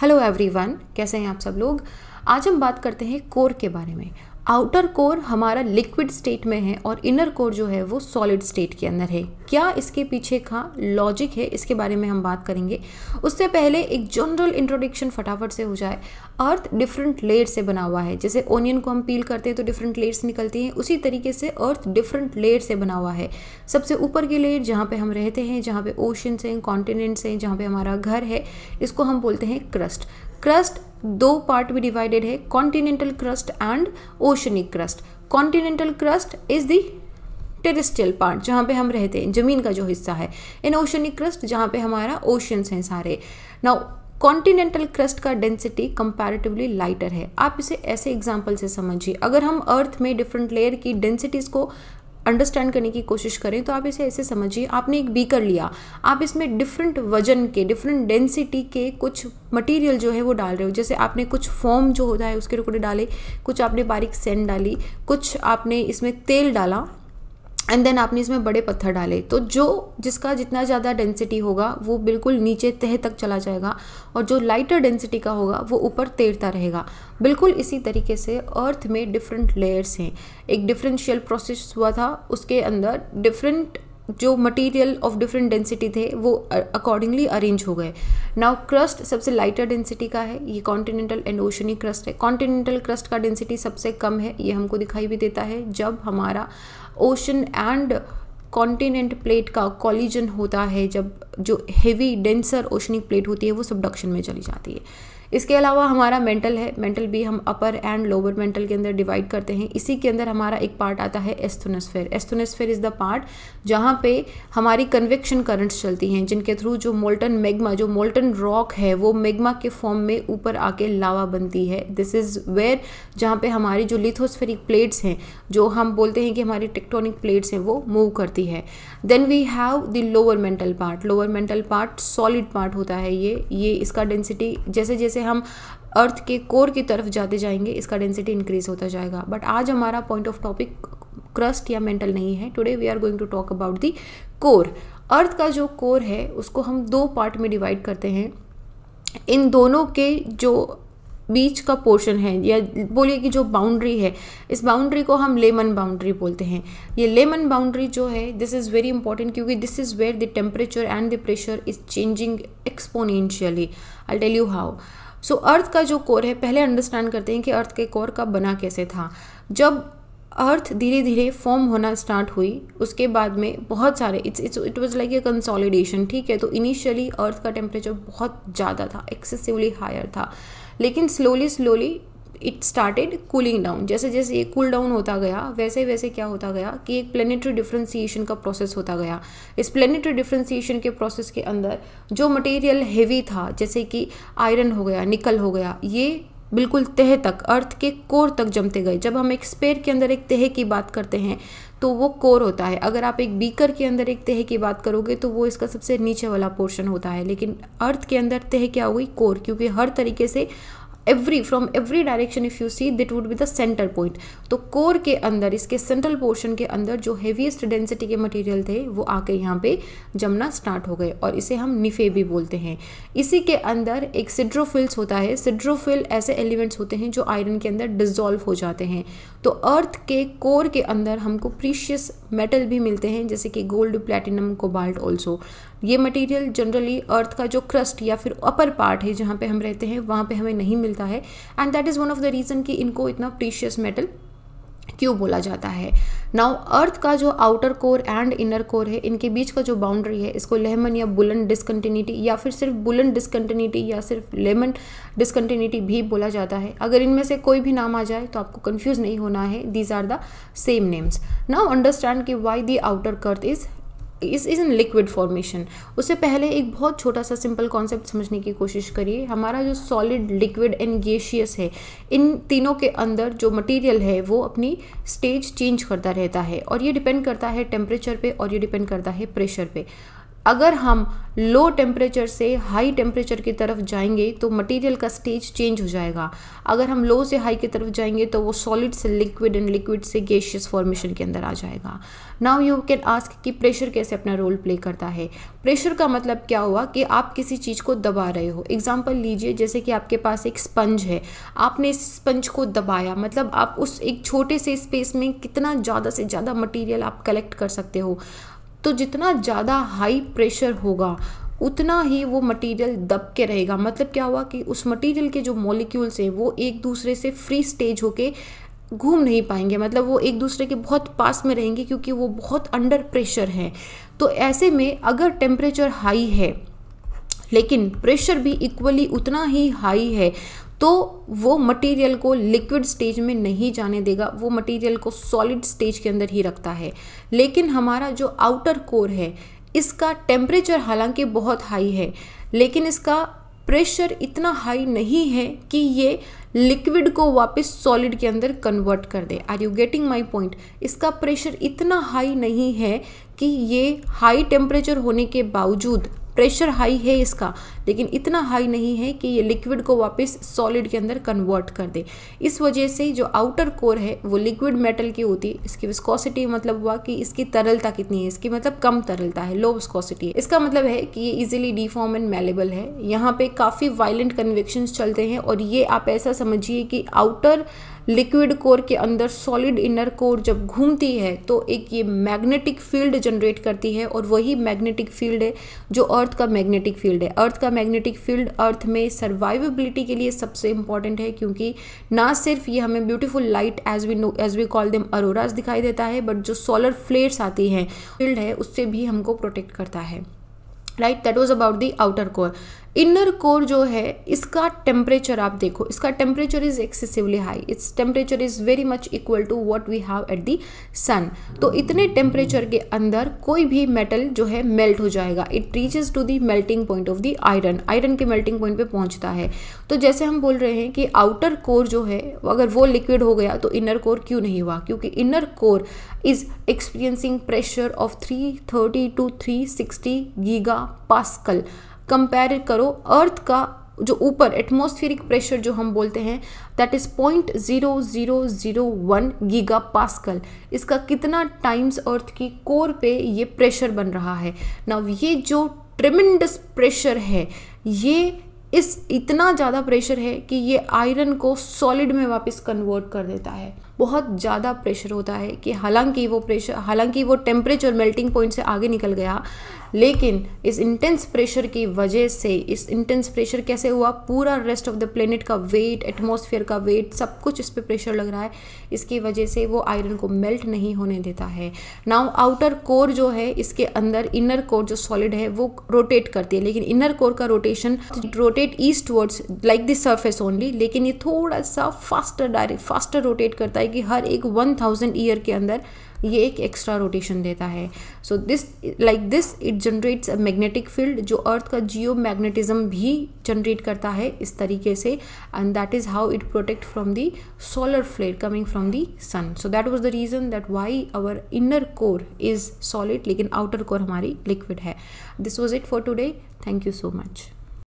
hello everyone कैसे हैं आप सब लोग आज हम बात करते हैं कोर के बारे में आउटर कोर हमारा लिक्विड स्टेट में है और इनर कोर जो है वो सॉलिड स्टेट के अंदर है क्या इसके पीछे का लॉजिक है इसके बारे में हम बात करेंगे उससे पहले एक जनरल इंट्रोडक्शन फटाफट से हो जाए अर्थ डिफरेंट लेयर से बना हुआ है जैसे ओनियन को हम पील करते हैं तो डिफरेंट लेयर्स निकलती हैं उसी तरीके से अर्थ डिफरेंट लेयर से बना हुआ है सबसे ऊपर की लेयर जहाँ पर हम रहते हैं जहाँ पे ओशंस हैं कॉन्टिनेंट्स हैं जहाँ पर हमारा घर है इसको हम बोलते हैं क्रस्ट क्रस्ट दो पार्ट में डिवाइडेड है continental crust and oceanic crust continental crust is the terrestrial part जहाँ पे हम रहते हैं ज़मीन का जो हिस्सा है इन ओशनिक क्रस्ट जहाँ पे हमारा ओशंस हैं सारे नाउ कॉन्टिनेंटल क्रस्ट का डेंसिटी कंपैरेटिवली लाइटर है आप इसे ऐसे एग्जाम्पल से समझिए अगर हम अर्थ में डिफरेंट लेयर की डेंसिटीज़ को अंडरस्टैंड करने की कोशिश करें तो आप इसे ऐसे समझिए आपने एक बीकर लिया आप इसमें डिफरेंट वजन के डिफरेंट डेंसिटी के कुछ मटेरियल जो है वो डाल रहे हो जैसे आपने कुछ फॉर्म जो होता है उसके टुकड़े डाले कुछ आपने बारीक सेंड डाली कुछ आपने इसमें तेल डाला एंड देन आपने इसमें बड़े पत्थर डाले तो जो जिसका जितना ज़्यादा डेंसिटी होगा वो बिल्कुल नीचे तह तक चला जाएगा और जो लाइटर डेंसिटी का होगा वो ऊपर तैरता रहेगा बिल्कुल इसी तरीके से अर्थ में डिफरेंट लेयर्स हैं एक डिफरेंशियल प्रोसेस हुआ था उसके अंदर डिफरेंट जो मटेरियल ऑफ डिफरेंट डेंसिटी थे वो अकॉर्डिंगली अरेंज हो गए नाउ क्रस्ट सबसे लाइटर डेंसिटी का है ये कॉन्टिनेंटल एंड ओशनी क्रस्ट है कॉन्टिनेंटल क्रस्ट का डेंसिटी सबसे कम है ये हमको दिखाई भी देता है जब हमारा ओशन एंड कॉन्टिनेंट प्लेट का कॉलिजन होता है जब जो हेवी डेंसर ओशनिक प्लेट होती है वो सबडक्शन में चली जाती है इसके अलावा हमारा मेंटल है मेंटल भी हम अपर एंड लोअर मेंटल के अंदर डिवाइड करते हैं इसी के अंदर हमारा एक पार्ट आता है asthenosphere asthenosphere is the part जहाँ पे हमारी कन्वेक्शन करंट्स चलती हैं जिनके थ्रू जो मोल्टन मेगमा जो मोल्टन रॉक है वो मेगमा के फॉर्म में ऊपर आके लावा बनती है दिस इज़ वेयर जहाँ पे हमारी जो लिथोस्फेरिक प्लेट्स हैं जो हम बोलते हैं कि हमारी टेक्टोनिक प्लेट्स हैं वो मूव करती है then we have the lower mantle part lower mantle part solid part होता है ये ये इसका डेंसिटी जैसे जैसे हम अर्थ के कोर की तरफ जाते जाएंगे इसका डेंसिटी इंक्रीज होता जाएगा बट आज हमारा पॉइंट ऑफ टॉपिक क्रस्ट या मेंटल नहीं है today we are going to talk about the core earth का जो कोर है उसको हम दो पार्ट में डिवाइड करते हैं इन दोनों के जो बीच का पोर्शन है या बोलिए कि जो बाउंड्री है इस बाउंड्री को हम लेमन बाउंड्री बोलते हैं ये लेमन बाउंड्री जो है दिस इज़ वेरी इंपॉर्टेंट क्योंकि this is where the temperature and the pressure is changing exponentially I tell you how so earth का जो कोर है पहले अंडरस्टैंड करते हैं कि अर्थ के कोर का बना कैसे था जब अर्थ धीरे धीरे फॉर्म होना स्टार्ट हुई उसके बाद में बहुत सारे it's it's it was like a consolidation ठीक है तो इनिशियली अर्थ का टेम्परेचर बहुत ज़्यादा था एक्सेसिवली हायर था लेकिन slowly slowly it started cooling down जैसे जैसे ये कूल डाउन होता गया वैसे वैसे क्या होता गया कि एक प्लेनेटरी डिफ्रेंसीशन का प्रोसेस होता गया इस प्लेनेटरी डिफ्रेंसीशन के प्रोसेस के अंदर जो मटेरियल हैवी था जैसे कि आयरन हो गया निकल हो गया ये बिल्कुल तह तक अर्थ के कोर तक जमते गए जब हम एक स्पेयर के अंदर एक तह की बात करते हैं तो वो कोर होता है अगर आप एक बीकर के अंदर एक तह की बात करोगे तो वो इसका सबसे नीचे वाला पोर्शन होता है लेकिन अर्थ के अंदर तह क्या हुई कोर क्योंकि हर तरीके से every from every direction if you see that would be the centre point तो कोर के अंदर इसके सेंट्रल पोर्शन के अंदर जो हैवीएस्ट डेंसिटी के मटेरियल थे वो आके यहाँ पे जमना स्टार्ट हो गए और इसे हम निफे भी बोलते हैं इसी के अंदर एक सिड्रोफिल्स होता है सिड्रोफिल ऐसे एलिमेंट्स होते हैं जो आयरन के अंदर डिजोल्व हो जाते हैं तो अर्थ के कोर के अंदर हमको प्रीशियस मेटल भी मिलते हैं जैसे कि गोल्ड प्लेटिनम कोबाल्ट ऑल्सो ये मटेरियल जनरली अर्थ का जो क्रस्ट या फिर अपर पार्ट है जहाँ पे हम रहते हैं वहाँ पे हमें नहीं मिलता है and that is one of the reason कि इनको इतना प्रीशियस मेटल क्यों बोला जाता है नाउ अर्थ का जो outer core and inner core है इनके बीच का जो बाउंड्री है इसको लेमन या बुलन डिसकंटिन्यूटी या फिर सिर्फ बुलन डिसकंटिन्यूटी या सिर्फ लेमन डिसकंटिन्यूटी भी बोला जाता है अगर इनमें से कोई भी नाम आ जाए तो आपको कन्फ्यूज नहीं होना है these are the same names now understand कि why the outer core is is is in liquid formation उससे पहले एक बहुत छोटा सा सिंपल कॉन्सेप्ट समझने की कोशिश करिए हमारा जो सॉलिड लिक्विड एंड गेशियस है इन तीनों के अंदर जो मटेरियल है वो अपनी स्टेज चेंज करता रहता है और ये डिपेंड करता है टेम्परेचर पे और ये डिपेंड करता है प्रेशर पे अगर हम लो टेम्परेचर से हाई टेम्परेचर की तरफ जाएंगे तो मटेरियल का स्टेज चेंज हो जाएगा अगर हम लो से हाई की तरफ जाएंगे तो वो सॉलिड से लिक्विड एंड लिक्विड से गैशियस फॉर्मेशन के अंदर आ जाएगा नाउ यू कैन आस्क कि प्रेशर कैसे अपना रोल प्ले करता है प्रेशर का मतलब क्या हुआ कि आप किसी चीज़ को दबा रहे हो एग्जाम्पल लीजिए जैसे कि आपके पास एक स्पंज है आपने इस स्पंज को दबाया मतलब आप उस एक छोटे से स्पेस में कितना ज़्यादा से ज़्यादा मटीरियल आप कलेक्ट कर सकते हो तो जितना ज़्यादा हाई प्रेशर होगा उतना ही वो मटेरियल दब के रहेगा मतलब क्या हुआ कि उस मटेरियल के जो मॉलिक्यूल्स हैं वो एक दूसरे से फ्री स्टेज होके घूम नहीं पाएंगे मतलब वो एक दूसरे के बहुत पास में रहेंगे क्योंकि वो बहुत अंडर प्रेशर हैं तो ऐसे में अगर टेम्परेचर हाई है लेकिन प्रेशर भी इक्वली उतना ही हाई है तो वो मटेरियल को लिक्विड स्टेज में नहीं जाने देगा वो मटेरियल को सॉलिड स्टेज के अंदर ही रखता है लेकिन हमारा जो आउटर कोर है इसका टेम्परेचर हालांकि बहुत हाई है लेकिन इसका प्रेशर इतना हाई नहीं है कि ये लिक्विड को वापस सॉलिड के अंदर कन्वर्ट कर दे are you getting my point इसका प्रेशर इतना हाई नहीं है कि ये हाई टेम्परेचर होने के बावजूद प्रेशर हाई है इसका लेकिन इतना हाई नहीं है कि ये लिक्विड को वापस सॉलिड के अंदर कन्वर्ट कर दे इस वजह से जो आउटर कोर है वो लिक्विड मेटल की होती है इसकी विस्कोसिटी मतलब हुआ कि इसकी तरलता कितनी है इसकी मतलब कम तरलता है लो विस्कोसिटी है इसका मतलब है कि ये इजिली डिफॉर्म एंड मेलेबल है यहाँ पे काफ़ी वायलेंट कन्वेक्शन चलते हैं और ये आप ऐसा समझिए कि आउटर लिक्विड कोर के अंदर सॉलिड इनर कोर जब घूमती है तो एक ये मैग्नेटिक फील्ड जनरेट करती है और वही मैग्नेटिक फील्ड है जो अर्थ का मैग्नेटिक फील्ड है अर्थ का मैग्नेटिक फील्ड अर्थ में सर्वाइवेबिलिटी के लिए सबसे इंपॉर्टेंट है क्योंकि ना सिर्फ ये हमें beautiful light as we know as we call them auroras दिखाई देता है बट जो सोलर फ्लेयर्स आती हैं फील्ड है उससे भी हमको प्रोटेक्ट करता है right that was about the outer core inner core जो है इसका टेम्परेचर आप देखो इसका temperature is excessively high its temperature is very much equal to what we have at the sun तो इतने टेम्परेचर के अंदर कोई भी मेटल जो है मेल्ट हो जाएगा it reaches to the melting point of the iron iron के मेल्टिंग पॉइंट पे पहुंचता है तो जैसे हम बोल रहे हैं कि आउटर कोर जो है अगर वो लिक्विड हो गया तो इनर कोर क्यों नहीं हुआ क्योंकि inner core is experiencing pressure of three thirty two three sixty giga pascal compare करो अर्थ का जो ऊपर एटमोस्फेरिक प्रेशर जो हम बोलते हैं that is point zero zero zero one giga pascal इसका कितना टाइम्स अर्थ की कोर पे ये प्रेशर बन रहा है ना ये जो ट्रिमेंडस प्रेशर है ये इस इतना ज़्यादा प्रेशर है कि ये आयरन को सॉलिड में वापस कन्वर्ट कर देता है बहुत ज़्यादा प्रेशर होता है कि हालांकि वो प्रेशर हालांकि वो टेम्परेचर मेल्टिंग पॉइंट से आगे निकल गया लेकिन इस इंटेंस प्रेशर की वजह से इस इंटेंस प्रेशर कैसे हुआ पूरा रेस्ट ऑफ द प्लेनेट का वेट एटमोसफियर का वेट सब कुछ इस पर प्रेशर लग रहा है इसकी वजह से वो आयरन को मेल्ट नहीं होने देता है नाउ आउटर कोर जो है इसके अंदर इनर कोर जो सॉलिड है वो रोटेट करती है लेकिन इनर कोर का rotation rotate eastwards like this surface only लेकिन ये थोड़ा सा फास्टर डायरेक्ट फास्टर रोटेट करता है कि हर एक वन थाउजेंड ईयर के अंदर ये एक एक्स्ट्रा रोटेशन देता है so this like this it generates a magnetic field जो अर्थ का जियो मैग्नेटिज्म भी जनरेट करता है इस तरीके से and that is how it protect from the solar flare coming from the sun so that was the reason that why our inner core is solid लेकिन outer core हमारी liquid है this was it for today thank you so much